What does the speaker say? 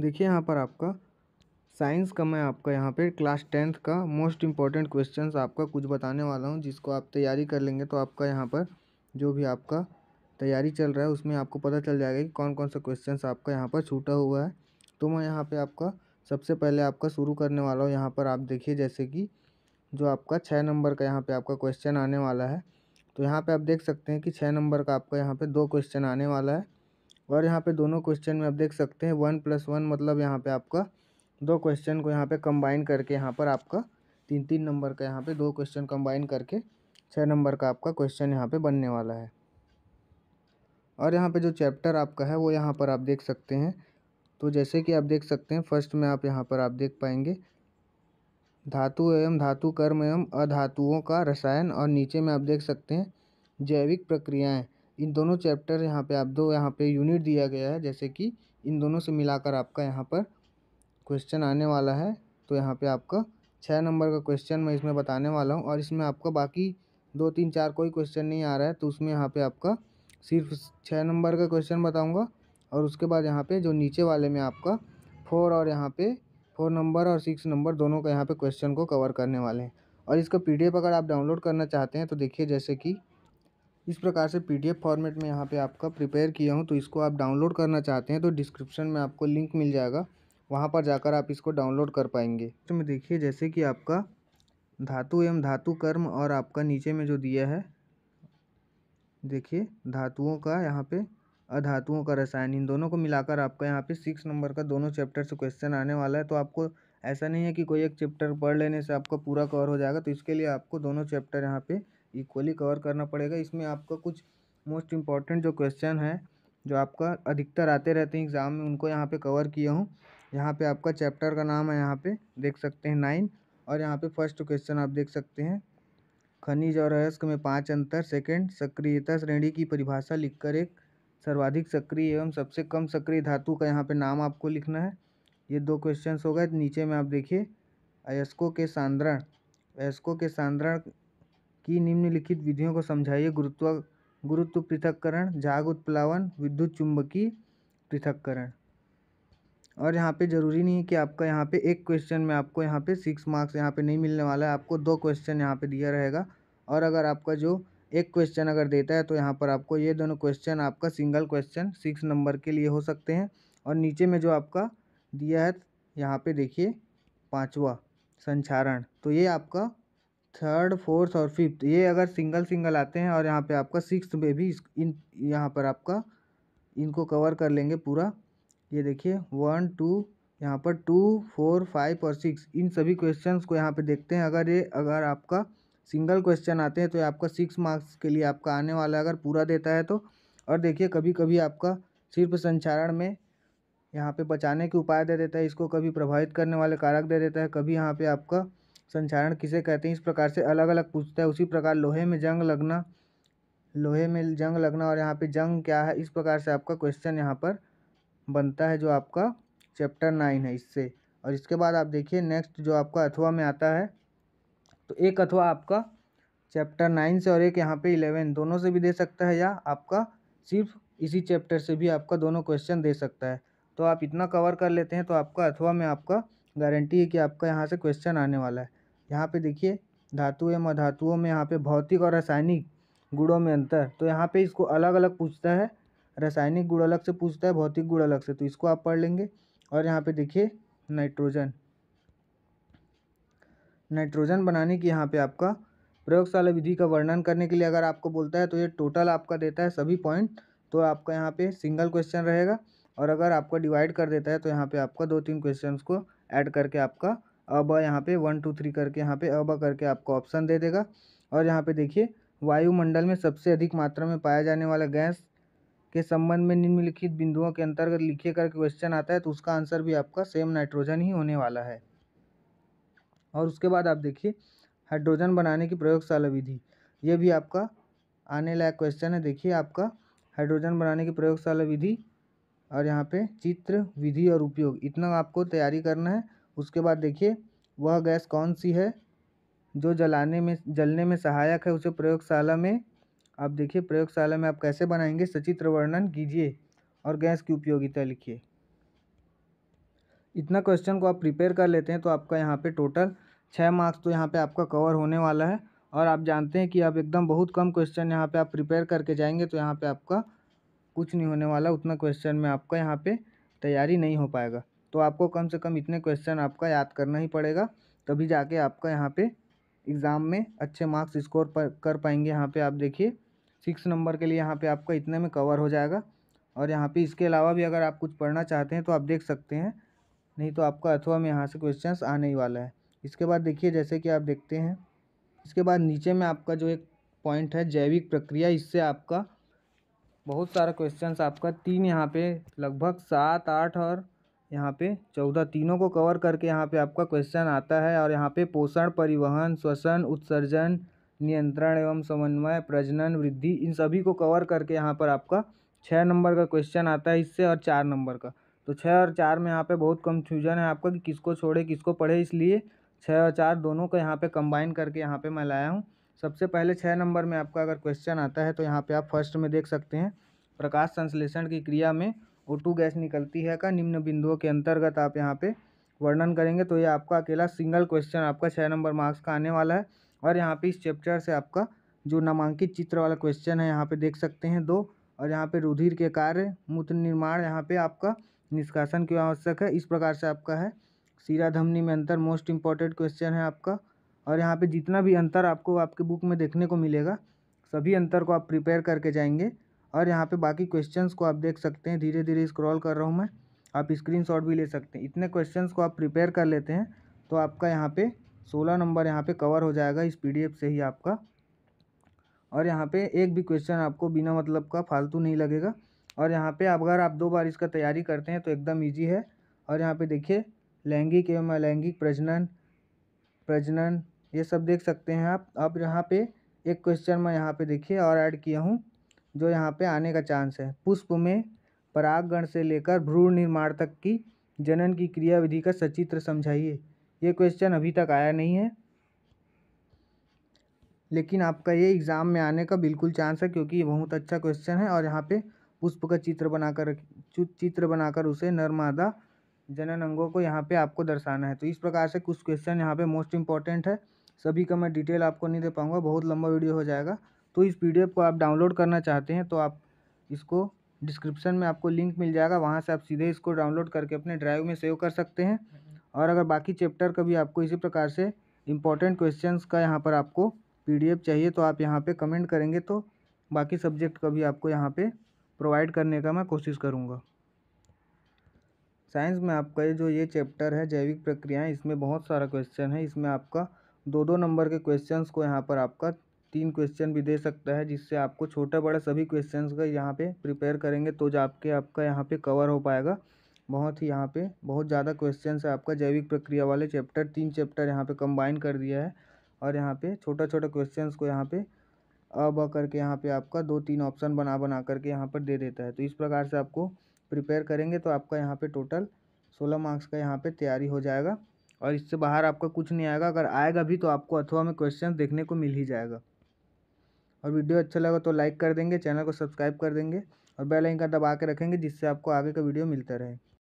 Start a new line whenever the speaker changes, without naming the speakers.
देखिए यहाँ पर आपका साइंस का मैं आपका यहाँ पे क्लास टेंथ का मोस्ट इम्पॉर्टेंट क्वेश्चंस आपका कुछ बताने वाला हूँ जिसको आप तैयारी कर लेंगे तो आपका यहाँ पर जो भी आपका तैयारी चल रहा है उसमें आपको पता चल जाएगा कि कौन कौन सा क्वेश्चंस आपका यहाँ पर छूटा हुआ है तो मैं यहाँ पे आपका सबसे पहले आपका शुरू करने वाला हूँ यहाँ पर आप देखिए जैसे कि जो आपका छः नंबर का यहाँ पर आपका क्वेश्चन आने वाला है तो यहाँ पर आप देख सकते हैं कि छः नंबर का आपका यहाँ पर दो क्वेश्चन आने वाला है और यहाँ पे दोनों क्वेश्चन में आप देख सकते हैं वन प्लस वन मतलब यहाँ पे आपका दो क्वेश्चन को यहाँ पे कंबाइन करके यहाँ पर आपका तीन तीन नंबर का यहाँ पे दो क्वेश्चन कंबाइन करके छः नंबर का आपका क्वेश्चन यहाँ पे बनने वाला है और यहाँ पे जो चैप्टर आपका है वो यहाँ पर आप देख सकते हैं तो जैसे कि आप देख सकते हैं फर्स्ट में आप यहाँ पर आप देख पाएंगे धातु एवं धातु कर्म एवं अधातुओं का रसायन और नीचे में आप देख सकते हैं जैविक प्रक्रियाएँ इन दोनों चैप्टर यहाँ पे आप दो यहाँ पे यूनिट दिया गया है जैसे कि इन दोनों से मिलाकर आपका यहाँ पर क्वेश्चन आने वाला है तो यहाँ पे आपका छः नंबर का क्वेश्चन मैं इसमें बताने वाला हूँ और इसमें आपका बाकी दो तीन चार कोई क्वेश्चन नहीं आ रहा है तो उसमें यहाँ पर आपका सिर्फ छः नंबर का क्वेश्चन बताऊँगा और उसके बाद यहाँ पर जो नीचे वाले में आपका फोर और यहाँ पर फोर नंबर और सिक्स नंबर दोनों का यहाँ पर क्वेश्चन को कवर करने वाले हैं और इसका पीडीएफ अगर आप डाउनलोड करना चाहते हैं तो देखिए जैसे कि इस प्रकार से पीडीएफ फॉर्मेट में यहाँ पे आपका प्रिपेयर किया हूँ तो इसको आप डाउनलोड करना चाहते हैं तो डिस्क्रिप्शन में आपको लिंक मिल जाएगा वहाँ पर जाकर आप इसको डाउनलोड कर पाएंगे तो में देखिए जैसे कि आपका धातु एवं धातु कर्म और आपका नीचे में जो दिया है देखिए धातुओं का यहाँ पे अधातुओं का रसायन इन दोनों को मिलाकर आपका यहाँ पे सिक्स नंबर का दोनों चैप्टर से क्वेश्चन आने वाला है तो आपको ऐसा नहीं है कि कोई एक चैप्टर पढ़ लेने से आपका पूरा कवर हो जाएगा तो इसके लिए आपको दोनों चैप्टर यहाँ पर इक्वली कवर करना पड़ेगा इसमें आपका कुछ मोस्ट इम्पॉर्टेंट जो क्वेश्चन है जो आपका अधिकतर आते रहते हैं एग्ज़ाम में उनको यहाँ पे कवर किया हूँ यहाँ पे आपका चैप्टर का नाम है यहाँ पे देख सकते हैं नाइन और यहाँ पे फर्स्ट क्वेश्चन आप देख सकते हैं खनिज और अयस्क में पाँच अंतर सेकंड सक्रियता श्रेणी की परिभाषा लिखकर एक सर्वाधिक सक्रिय एवं सबसे कम सक्रिय धातु का यहाँ पर नाम आपको लिखना है ये दो क्वेश्चन हो गए नीचे में आप देखिए अयस्कों के सांद्रण अयस्कों के सांद्रण की निम्नलिखित विधियों को समझाइए गुरुत्व गुरुत्व पृथककरण जाग उत्प्लावन विद्युत चुंबकीय पृथककरण और यहाँ पे ज़रूरी नहीं है कि आपका यहाँ पे एक क्वेश्चन में आपको यहाँ पे सिक्स मार्क्स यहाँ पे नहीं मिलने वाला है आपको दो क्वेश्चन यहाँ पे दिया रहेगा और अगर आपका जो एक क्वेश्चन अगर देता है तो यहाँ पर आपको ये दोनों क्वेश्चन आपका सिंगल क्वेश्चन सिक्स नंबर के लिए हो सकते हैं और नीचे में जो आपका दिया है यहाँ पर देखिए पाँचवा संचारण तो ये आपका थर्ड फोर्थ और फिफ्थ ये अगर सिंगल सिंगल आते हैं और यहाँ पे आपका सिक्स में भी इन यहाँ पर आपका इनको कवर कर लेंगे पूरा ये देखिए वन टू यहाँ पर टू फोर फाइव और सिक्स इन सभी क्वेश्चंस को यहाँ पे देखते हैं अगर ये अगर आपका सिंगल क्वेश्चन आते हैं तो आपका सिक्स मार्क्स के लिए आपका आने वाला अगर पूरा देता है तो और देखिए कभी कभी आपका सिर्फ संचारण में यहाँ पे बचाने के उपाय दे देता है इसको कभी प्रभावित करने वाले कारक दे देता है कभी यहाँ पे आपका संचारण किसे कहते हैं इस प्रकार से अलग अलग पूछता है उसी प्रकार लोहे में जंग लगना लोहे में जंग लगना और यहाँ पे जंग क्या है इस प्रकार से आपका क्वेश्चन यहाँ पर बनता है जो आपका चैप्टर नाइन है इससे और इसके बाद आप देखिए नेक्स्ट जो आपका अथवा में आता है तो एक अथवा आपका चैप्टर नाइन से और एक यहाँ पे इलेवन दोनों से भी दे सकता है या आपका सिर्फ इसी चैप्टर से भी आपका दोनों क्वेश्चन दे सकता है तो आप इतना कवर कर लेते हैं तो आपका अथवा में आपका गारंटी है कि आपका यहाँ से क्वेश्चन आने वाला है यहाँ पे देखिए धातु एवं अधातुओं में यहाँ पे भौतिक और रासायनिक गुणों में अंतर तो यहाँ पे इसको अलग अलग पूछता है रासायनिक गुण अलग से पूछता है भौतिक गुण अलग से तो इसको आप पढ़ लेंगे और यहाँ पे देखिए नाइट्रोजन नाइट्रोजन बनाने की यहाँ पे आपका प्रयोगशाला विधि का वर्णन करने के लिए अगर आपको बोलता है तो ये टोटल आपका देता है सभी पॉइंट तो आपका यहाँ पे सिंगल क्वेश्चन रहेगा और अगर आपका डिवाइड कर देता है तो यहाँ पे आपका दो तीन क्वेश्चंस को ऐड करके आपका अब यहाँ पे वन टू थ्री करके यहाँ पे अब करके आपको ऑप्शन दे देगा और यहाँ पे देखिए वायुमंडल में सबसे अधिक मात्रा में पाया जाने वाला गैस के संबंध में निम्नलिखित बिंदुओं के अंतर्गत लिखे करके क्वेश्चन आता है तो उसका आंसर भी आपका सेम नाइट्रोजन ही होने वाला है और उसके बाद आप देखिए हाइड्रोजन बनाने की प्रयोगशाला विधि ये भी आपका आने लायक क्वेश्चन है देखिए आपका हाइड्रोजन बनाने की प्रयोगशाला विधि और यहाँ पे चित्र विधि और उपयोग इतना आपको तैयारी करना है उसके बाद देखिए वह गैस कौन सी है जो जलाने में जलने में सहायक है उसे प्रयोगशाला में आप देखिए प्रयोगशाला में आप कैसे बनाएंगे सचित्र वर्णन कीजिए और गैस की उपयोगिता लिखिए इतना क्वेश्चन को आप प्रिपेयर कर लेते हैं तो आपका यहाँ पे टोटल छः मार्क्स तो यहाँ पे आपका कवर होने वाला है और आप जानते हैं कि आप एकदम बहुत कम क्वेश्चन यहाँ पे आप प्रिपेयर करके जाएंगे तो यहाँ पे आपका कुछ नहीं होने वाला उतना क्वेश्चन में आपका यहाँ पे तैयारी नहीं हो पाएगा तो आपको कम से कम इतने क्वेश्चन आपका याद करना ही पड़ेगा तभी जाके आपका यहाँ पे एग्ज़ाम में अच्छे मार्क्स स्कोर कर पाएंगे यहाँ पे आप देखिए सिक्स नंबर के लिए यहाँ पे आपका इतने में कवर हो जाएगा और यहाँ पे इसके अलावा भी अगर आप कुछ पढ़ना चाहते हैं तो आप देख सकते हैं नहीं तो आपका अथवा में यहाँ से क्वेश्चन आने ही वाला है इसके बाद देखिए जैसे कि आप देखते हैं इसके बाद नीचे में आपका जो एक पॉइंट है जैविक प्रक्रिया इससे आपका बहुत सारा क्वेश्चंस आपका तीन यहाँ पे लगभग सात आठ और यहाँ पे चौदह तीनों को कवर करके यहाँ पे आपका क्वेश्चन आता है और यहाँ पे पोषण परिवहन श्वसन उत्सर्जन नियंत्रण एवं समन्वय प्रजनन वृद्धि इन सभी को कवर करके यहाँ पर आपका छः नंबर का क्वेश्चन आता है इससे और चार नंबर का तो छः और चार में यहाँ पे बहुत कन्फ्यूजन है आपका कि किसको छोड़े किसको पढ़े इसलिए छः और चार दोनों को यहाँ पे कंबाइन करके यहाँ पे मैं लाया हूँ सबसे पहले छः नंबर में आपका अगर क्वेश्चन आता है तो यहाँ पे आप फर्स्ट में देख सकते हैं प्रकाश संश्लेषण की क्रिया में ओ गैस निकलती है का निम्न बिंदुओं के अंतर्गत आप यहाँ पे वर्णन करेंगे तो ये आपका अकेला सिंगल क्वेश्चन आपका छः नंबर मार्क्स का आने वाला है और यहाँ पर इस चैप्टर से आपका जो नामांकित चित्र वाला क्वेश्चन है यहाँ पे देख सकते हैं दो और यहाँ पर रुधिर के कार्य मूत्र निर्माण यहाँ पर आपका निष्कासन क्यों आवश्यक है इस प्रकार से आपका है सीरा धमनी में अंतर मोस्ट इम्पॉर्टेंट क्वेश्चन है आपका और यहाँ पर जितना भी अंतर आपको आपके बुक में देखने को मिलेगा सभी अंतर को आप प्रिपेयर करके जाएंगे और यहाँ पे बाकी क्वेश्चंस को आप देख सकते हैं धीरे धीरे स्क्रॉल कर रहा हूँ मैं आप स्क्रीनशॉट भी ले सकते हैं इतने क्वेश्चंस को आप प्रिपेयर कर लेते हैं तो आपका यहाँ पे सोलह नंबर यहाँ पे कवर हो जाएगा इस पी से ही आपका और यहाँ पर एक भी क्वेश्चन आपको बिना मतलब का फालतू नहीं लगेगा और यहाँ पे आप अगर आप दो बार इसका तैयारी करते हैं तो एकदम ईजी है और यहाँ पर देखिए लैंगिक एवं अलैंगिक प्रजनन प्रजनन ये सब देख सकते हैं आप अब यहाँ पे एक क्वेश्चन मैं यहाँ पे देखिए और ऐड किया हूँ जो यहाँ पे आने का चांस है पुष्प में परागण से लेकर भ्रूण निर्माण तक की जनन की क्रिया विधि का सचित्र समझाइए ये क्वेश्चन अभी तक आया नहीं है लेकिन आपका ये एग्ज़ाम में आने का बिल्कुल चांस है क्योंकि ये बहुत अच्छा क्वेश्चन है और यहाँ पे पुष्प का चित्र बनाकर चित्र बनाकर उसे नर्मादा जनन अंगों को यहाँ पे आपको दर्शाना है तो इस प्रकार से कुछ क्वेश्चन यहाँ पे मोस्ट इम्पॉर्टेंट है सभी का मैं डिटेल आपको नहीं दे पाऊँगा बहुत लंबा वीडियो हो जाएगा तो इस पी को आप डाउनलोड करना चाहते हैं तो आप इसको डिस्क्रिप्शन में आपको लिंक मिल जाएगा वहाँ से आप सीधे इसको डाउनलोड करके अपने ड्राइव में सेव कर सकते हैं और अगर बाकी चैप्टर का भी आपको इसी प्रकार से इम्पॉर्टेंट क्वेश्चंस का यहाँ पर आपको पीडीएफ चाहिए तो आप यहाँ पे कमेंट करेंगे तो बाकी सब्जेक्ट का भी आपको यहाँ पे प्रोवाइड करने का मैं कोशिश करूँगा साइंस में आपका ये जो ये चैप्टर है जैविक प्रक्रियाएं इसमें बहुत सारा क्वेश्चन है इसमें आपका दो दो नंबर के क्वेश्चंस को यहाँ पर आपका तीन क्वेश्चन भी दे सकता है जिससे आपको छोटा बड़ा सभी क्वेश्चंस का यहाँ पे प्रिपेयर करेंगे तो जाके आपका यहाँ पे कवर हो पाएगा बहुत ही यहाँ पे बहुत ज़्यादा क्वेश्चंस है आपका जैविक प्रक्रिया वाले चैप्टर तीन चैप्टर यहाँ पे कंबाइन कर दिया है और यहाँ पे छोटा छोटा क्वेश्चन को यहाँ पे अब करके यहाँ पे आपका दो तीन ऑप्शन बना बना करके यहाँ पर दे देता है तो इस प्रकार से आपको प्रिपेयर करेंगे तो आपका यहाँ पे टोटल सोलह मार्क्स का यहाँ पर तैयारी हो जाएगा और इससे बाहर आपका कुछ नहीं आएगा अगर आएगा भी तो आपको अथवा में क्वेश्चन देखने को मिल ही जाएगा और वीडियो अच्छा लगा तो लाइक कर देंगे चैनल को सब्सक्राइब कर देंगे और बेल आइकन दबा के रखेंगे जिससे आपको आगे का वीडियो मिलता रहे